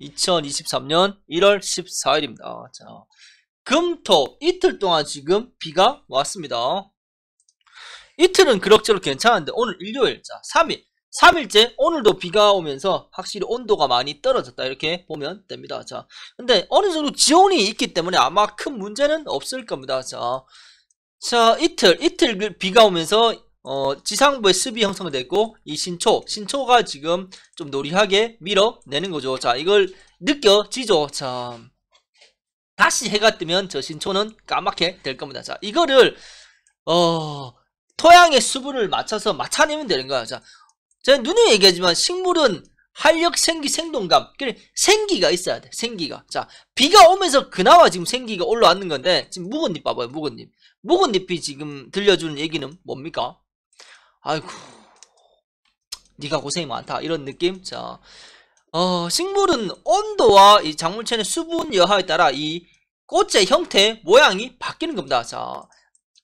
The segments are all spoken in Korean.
2023년 1월 14일입니다. 자, 금토 이틀 동안 지금 비가 왔습니다. 이틀은 그럭저럭 괜찮은데 오늘 일요일 자 3일 3일째 오늘도 비가 오면서 확실히 온도가 많이 떨어졌다 이렇게 보면 됩니다. 자 근데 어느 정도 지온이 있기 때문에 아마 큰 문제는 없을 겁니다. 자, 자 이틀 이틀 그 비가 오면서 어, 지상부에 습이 형성됐고 이 신초, 신초가 지금 좀 노리하게 밀어내는 거죠. 자, 이걸 느껴지죠. 참. 다시 해가 뜨면 저 신초는 까맣게 될 겁니다. 자, 이거를 어, 토양의 수분을 맞춰서 맞춰내면 되는 거야. 자, 제가 눈에 얘기하지만 식물은 활력, 생기, 생동감. 그래, 생기가 있어야 돼. 생기가. 자, 비가 오면서 그나마 지금 생기가 올라왔는 건데, 지금 묵은잎 봐봐요, 묵은잎. 묵은잎이 지금 들려주는 얘기는 뭡니까? 아이고 네가 고생이 많다 이런 느낌 자 어, 식물은 온도와 이작물체는 수분 여하에 따라 이 꽃의 형태 모양이 바뀌는 겁니다 자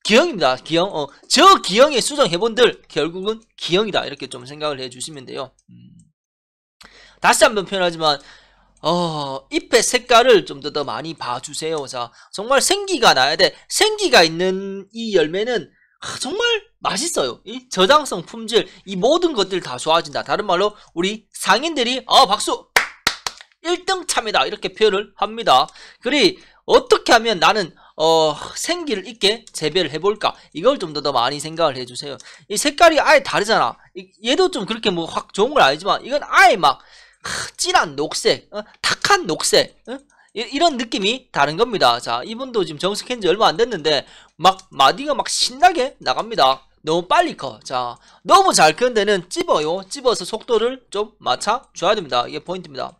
기형입니다 기형 어, 저 기형의 수정해본들 결국은 기형이다 이렇게 좀 생각을 해주시면 돼요 음. 다시 한번 표현하지만 어, 잎의 색깔을 좀 더 더 많이 봐주세요. 자, 정말 생기가 나야 돼. 생기가 있는 이 열매는 아, 정말 맛있어요. 이 저장성, 품질, 이 모든 것들 다 좋아진다. 다른 말로 우리 상인들이 아 박수 1등 참이다 이렇게 표현을 합니다. 그리 어떻게 하면 나는 어, 생기를 있게 재배를 해볼까 이걸 좀 더 많이 생각을 해주세요. 이 색깔이 아예 다르잖아. 얘도 좀 그렇게 뭐 확 좋은 건 아니지만 이건 아예 막 진한 녹색, 어, 탁한 녹색, 어? 이런 느낌이 다른 겁니다. 자, 이분도 지금 정식한지 얼마 안 됐는데 막 마디가 막 신나게 나갑니다. 너무 빨리 커. 자, 너무 잘 크는 데는 찝어요. 찝어서 속도를 좀 맞춰줘야 됩니다. 이게 포인트입니다.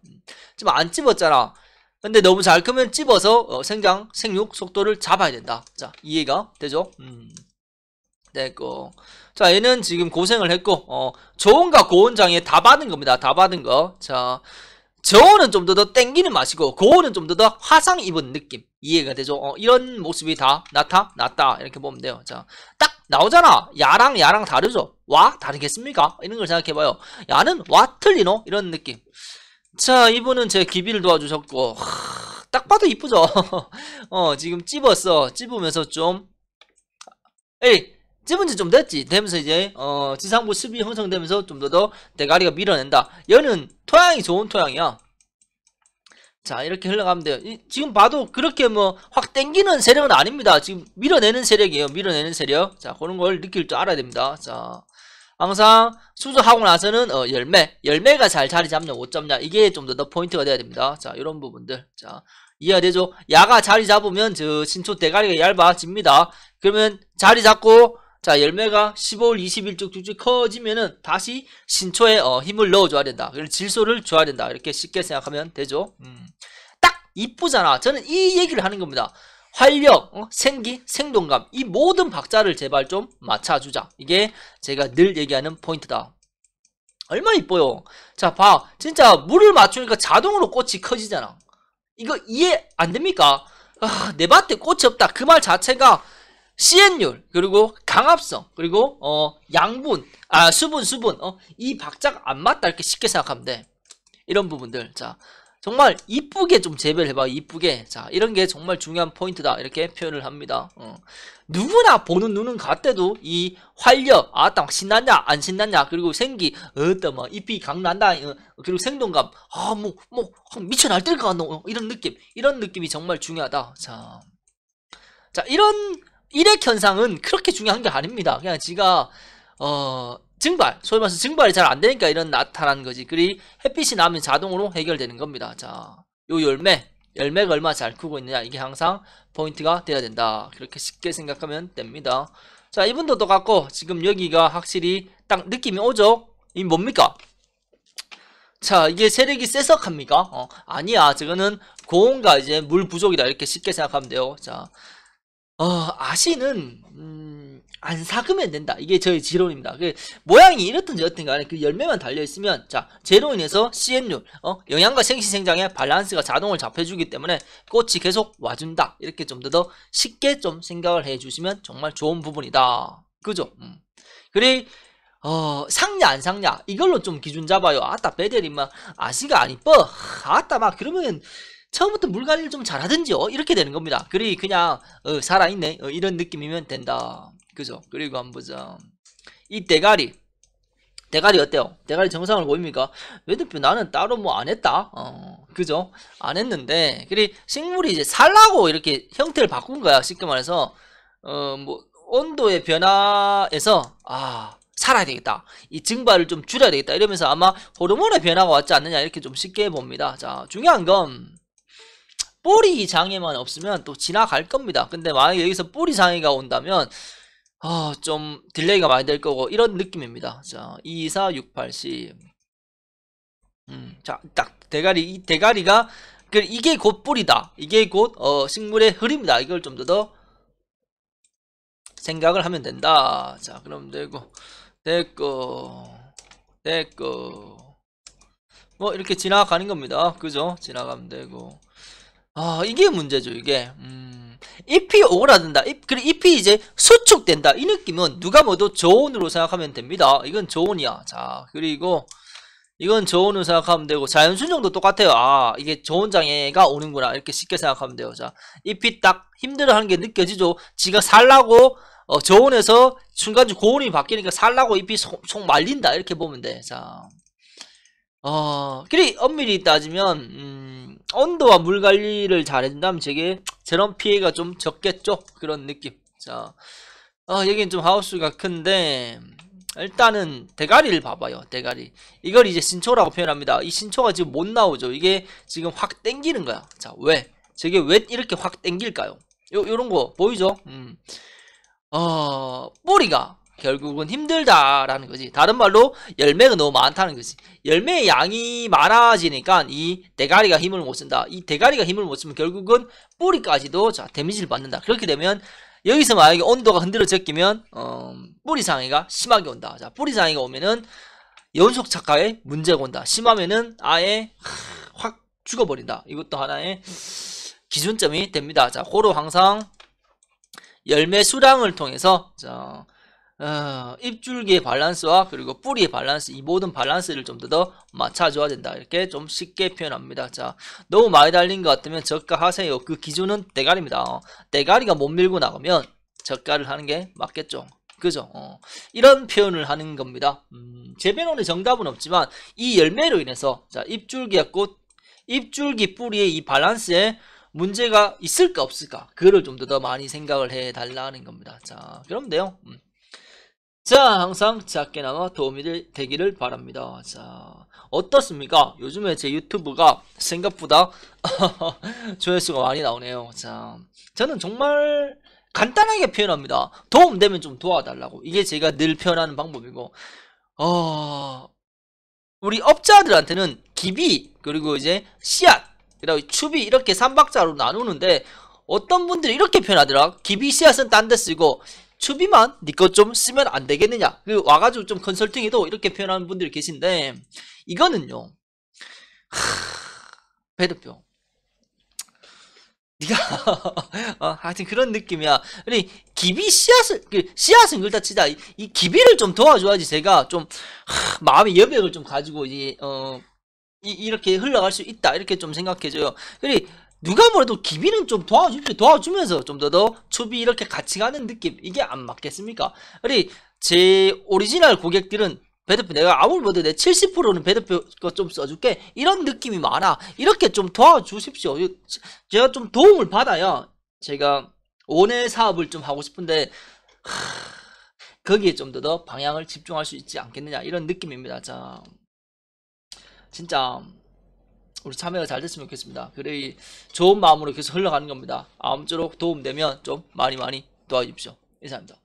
지금 안 찝었잖아. 근데 너무 잘 크면 찝어서 어, 생장, 생육 속도를 잡아야 된다. 자, 이해가 되죠? 음. 됐고. 자, 얘는 지금 고생을 했고, 어, 좋은가고운장에다 받은 겁니다. 다 받은 거. 자, 저는좀더더 땡기는 맛이고 고는좀더 화상 입은 느낌 이해가 되죠? 어, 이런 모습이 다 나타났다 이렇게 보면 돼요 자, 딱 나오잖아 야랑 야랑 다르죠? 와 다르겠습니까? 이런 걸 생각해봐요 야는 와 틀리노? 이런 느낌 자 이분은 제 기비를 도와주셨고 하, 딱 봐도 이쁘죠? 어 지금 찝었어 찝으면서 좀 에이 찝은 지좀 됐지 되면서 이제 어 지상부 습이 형성되면서 좀 더 더 대가리가 밀어낸다 얘는 토양이 좋은 토양이야 자 이렇게 흘러가면 돼요 이, 지금 봐도 그렇게 뭐 확 땡기는 세력은 아닙니다 지금 밀어내는 세력이에요 밀어내는 세력 자 그런 걸 느낄 줄 알아야 됩니다 자 항상 수술하고 나서는 어, 열매 열매가 잘 자리 잡냐 못 잡냐 이게 좀 더 더 포인트가 돼야 됩니다 자 이런 부분들 자 이해가 되죠 야가 자리 잡으면 저 신초 대가리가 얇아집니다 그러면 자리 잡고 자 열매가 15월 20일 쭉쭉쭉 커지면은 다시 신초에 어, 힘을 넣어줘야 된다. 그래서 질소를 줘야 된다. 이렇게 쉽게 생각하면 되죠. 음. 딱 이쁘잖아. 저는 이 얘기를 하는 겁니다. 활력, 어? 생기, 생동감 이 모든 박자를 제발 좀 맞춰주자. 이게 제가 늘 얘기하는 포인트다. 얼마 이뻐요. 자, 봐. 진짜 물을 맞추니까 자동으로 꽃이 커지잖아. 이거 이해 안 됩니까? 아, 내 밭에 꽃이 없다. 그 말 자체가 CN율 그리고 강압성 그리고 어 양분 아 수분 수분 어 이 박자가 안 맞다 이렇게 쉽게 생각하면 돼 이런 부분들 자 정말 이쁘게 좀 재배를 해봐 이쁘게 자 이런 게 정말 중요한 포인트다 이렇게 표현을 합니다 어. 누구나 보는 눈은 같대도 이 활력 아따 신났냐 안 신났냐 그리고 생기 어따 뭐 잎이 강난다 어, 그리고 생동감 아 뭐뭐 뭐, 미쳐 날뛸 것 같노 이런 느낌 이런 느낌이 정말 중요하다 자, 자 이런 일액 현상은 그렇게 중요한 게 아닙니다. 그냥 지가 어 증발, 소위 말해서 증발이 잘 안 되니까 이런 나타난 거지. 그리 햇빛이 나면 자동으로 해결되는 겁니다. 자, 요 열매, 열매가 얼마잘 크고 있느냐 이게 항상 포인트가 돼야 된다. 그렇게 쉽게 생각하면 됩니다. 자, 이분도 똑같고 지금 여기가 확실히 딱 느낌이 오죠? 이 뭡니까? 자, 이게 세력이 세서 합니까 어, 아니야. 저거는 고온과 이제 물 부족이다. 이렇게 쉽게 생각하면 돼요. 자, 어, 아시는 음, 안 사으면 된다. 이게 저의 지론입니다. 그 모양이 이렇든지 어떤지 간에 그 열매만 달려 있으면 자 제로 인해서 CN율, 어, 영양과 생식생장의 밸런스가 자동을 잡혀주기 때문에 꽃이 계속 와준다. 이렇게 좀 더 더 쉽게 좀 생각을 해주시면 정말 좋은 부분이다. 그죠? 음. 그리 어, 상냐 안 상냐 이걸로 좀 기준 잡아요. 아따 배대이막 아시가 안 이뻐. 아따 막 그러면 처음부터 물 관리를 좀 잘하든지요 이렇게 되는 겁니다 그리 그냥 어, 살아있네 어, 이런 느낌이면 된다 그죠 그리고 한번 보자 이 대가리 대가리 어때요? 대가리 정상을 보입니까? 왜 대표 나는 따로 뭐 안 했다? 어, 그죠? 안 했는데, 그리 식물이 이제 살라고 이렇게 형태를 바꾼 거야. 쉽게 말해서, 어, 뭐, 온도의 변화에서, 아, 살아야 되겠다. 이 증발을 좀 줄여야 되겠다. 이러면서 아마 호르몬의 변화가 왔지 않느냐. 이렇게 좀 쉽게 봅니다. 자, 중요한 건, 뿌리 장애만 없으면 또 지나갈 겁니다. 근데 만약에 여기서 뿌리 장애가 온다면 어, 좀 딜레이가 많이 될 거고 이런 느낌입니다. 자, 2, 4, 6, 8, 10. 음, 자, 딱 대가리 이 대가리가 그 이게 곧 뿌리다. 이게 곧 어, 식물의 흐름이다. 이걸 좀더 생각을 하면 된다. 자, 그럼 되고 됐고 됐고 뭐 이렇게 지나가는 겁니다. 그죠? 지나가면 되고 아, 이게 문제죠, 이게. 음, 잎이 오그라든다. 잎, 그리고 잎이 이제 수축된다. 이 느낌은 누가 뭐도 저온으로 생각하면 됩니다. 이건 저온이야. 자, 그리고 이건 저온으로 생각하면 되고 자연순정도 똑같아요. 아, 이게 저온장애가 오는구나. 이렇게 쉽게 생각하면 돼요. 자, 잎이 딱 힘들어하는 게 느껴지죠. 지가 살라고 어, 저온에서 순간적으로 고온이 바뀌니까 살라고 잎이 속, 속 말린다. 이렇게 보면 돼. 자. 어, 그리 엄밀히 따지면 음, 온도와 물 관리를 잘해준다면 제게 저런 피해가 좀 적겠죠 그런 느낌 자 어, 여긴 좀 하우스가 큰데 일단은 대가리를 봐봐요 대가리 이걸 이제 신초라고 표현합니다 이 신초가 지금 못 나오죠 이게 지금 확 땡기는 거야 자 왜? 저게 왜 이렇게 확 땡길까요? 요, 요런 거 보이죠? 음. 어, 뿌리가 결국은 힘들다라는 거지. 다른 말로 열매가 너무 많다는 거지. 열매의 양이 많아지니까 이 대가리가 힘을 못 쓴다. 이 대가리가 힘을 못 쓰면 결국은 뿌리까지도 자, 데미지를 받는다. 그렇게 되면 여기서 만약에 온도가 흔들어적기면 어, 뿌리 상해가 심하게 온다. 자, 뿌리 상해가 오면은 연속 착화에 문제가 온다. 심하면은 아예 확 죽어버린다. 이것도 하나의 기준점이 됩니다. 자, 고로 항상 열매 수량을 통해서 자, 어, 입줄기의 밸런스와 그리고 뿌리의 밸런스 이 모든 밸런스를 좀 더 맞춰줘야 된다 이렇게 좀 쉽게 표현합니다 자 너무 많이 달린 것 같으면 저가하세요 그 기준은 대가리입니다 어, 대가리가 못 밀고 나가면 저가를 하는 게 맞겠죠 그죠 어, 이런 표현을 하는 겁니다 음, 재배론의 정답은 없지만 이 열매로 인해서 자 입줄기와 꽃 입줄기 뿌리의 이 밸런스에 문제가 있을까 없을까 그거를 좀 더 많이 생각을 해 달라는 겁니다 자 그럼 돼요 음. 자, 항상 작게 나와 도움이 되기를 바랍니다. 자, 어떻습니까? 요즘에 제 유튜브가 생각보다 조회수가 많이 나오네요. 자, 저는 정말 간단하게 표현합니다. 도움되면 좀 도와달라고. 이게 제가 늘 표현하는 방법이고, 어, 우리 업자들한테는 기비, 그리고 이제 씨앗, 그리고 추비 이렇게 3박자로 나누는데, 어떤 분들이 이렇게 표현하더라. 기비 씨앗은 딴 데 쓰고, 추비만 니꺼 네좀 쓰면 안 되겠느냐 그 와가지고 좀 컨설팅에도 이렇게 표현하는 분들이 계신데 이거는요 하... 배드표 니가 어, 하여튼 그런 느낌이야. 우리 기비 씨앗을 그 씨앗은 그걸 다 치자. 이, 이, 기비를 좀 도와줘야지 제가 좀 하, 마음의 여백을 좀 가지고 이제 어 이, 렇게 흘러갈 수 있다 이렇게 좀 생각해줘요. 그리 누가 뭐래도 기비는 좀도와주 도와주면서 좀 더 더초비 이렇게 같이 가는 느낌 이게 안 맞겠습니까? 우리 제 오리지널 고객들은 배드표 내가 아무리 봐도 내 70%는 배드표 거좀 써줄게 이런 느낌이 많아 이렇게 좀 도와주십시오 제가 좀 도움을 받아요 제가 원외 사업을 좀 하고 싶은데 거기에 좀 더 더 방향을 집중할 수 있지 않겠느냐 이런 느낌입니다 자 진짜 우리 참여가 잘 됐으면 좋겠습니다. 그래 좋은 마음으로 계속 흘러가는 겁니다. 아무쪼록 도움되면 좀 많이 많이 도와주십시오. 인사합니다.